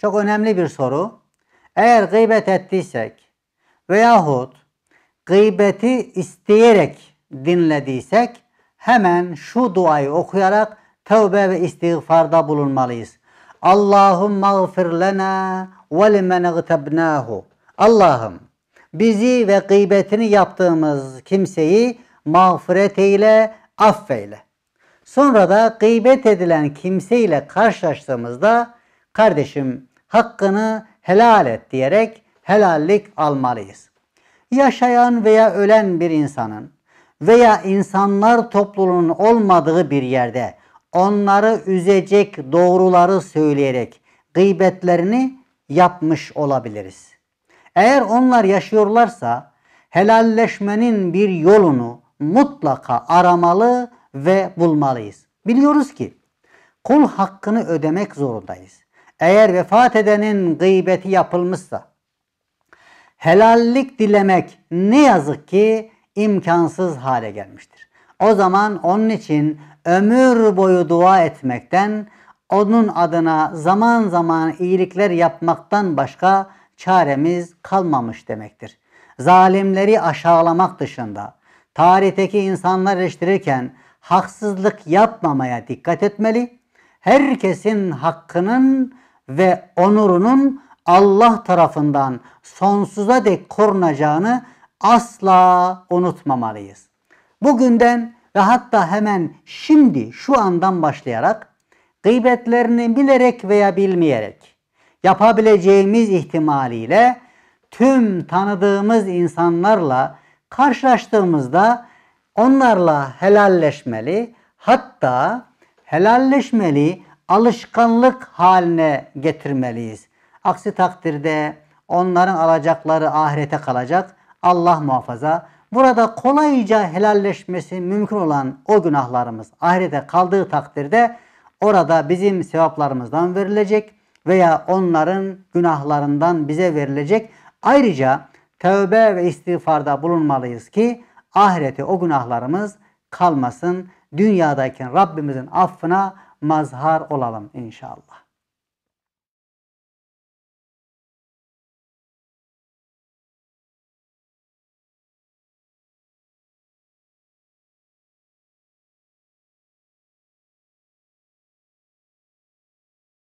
Çok önemli bir soru. Eğer gıybet ettiysek veyahut gıybeti isteyerek dinlediysek hemen şu duayı okuyarak tövbe ve istiğfarda bulunmalıyız. Allahümme gıfir lena ve limen gıtebnâhu. Allah'ım bizi ve gıybetini yaptığımız kimseyi mağfiret eyle, affeyle. Sonra da gıybet edilen kimseyle karşılaştığımızda kardeşim hakkını helal et diyerek helallik almalıyız. Yaşayan veya ölen bir insanın veya insanlar topluluğunun olmadığı bir yerde onları üzecek doğruları söyleyerek gıybetlerini yapmış olabiliriz. Eğer onlar yaşıyorlarsa helalleşmenin bir yolunu mutlaka aramalı ve bulmalıyız. Biliyoruz ki kul hakkını ödemek zorundayız. Eğer vefat edenin gıybeti yapılmışsa helallik dilemek ne yazık ki imkansız hale gelmiştir. O zaman onun için ömür boyu dua etmekten, onun adına zaman zaman iyilikler yapmaktan başka çaremiz kalmamış demektir. Zalimleri aşağılamak dışında tarihteki insanlar eleştirirken haksızlık yapmamaya dikkat etmeli. Herkesin hakkının ve onurunun Allah tarafından sonsuza dek korunacağını asla unutmamalıyız. Bugünden ve hatta hemen şimdi şu andan başlayarak gıybetlerini bilerek veya bilmeyerek yapabileceğimiz ihtimaliyle tüm tanıdığımız insanlarla karşılaştığımızda onlarla helalleşmeli hatta helalleşmeli alışkanlık haline getirmeliyiz. Aksi takdirde onların alacakları ahirete kalacak. Allah muhafaza. Burada kolayca helalleşmesi mümkün olan o günahlarımız ahirete kaldığı takdirde orada bizim sevaplarımızdan verilecek veya onların günahlarından bize verilecek. Ayrıca tövbe ve istiğfarda bulunmalıyız ki ahirete o günahlarımız kalmasın. Dünyadayken Rabbimizin affına mazhar olalım inşallah.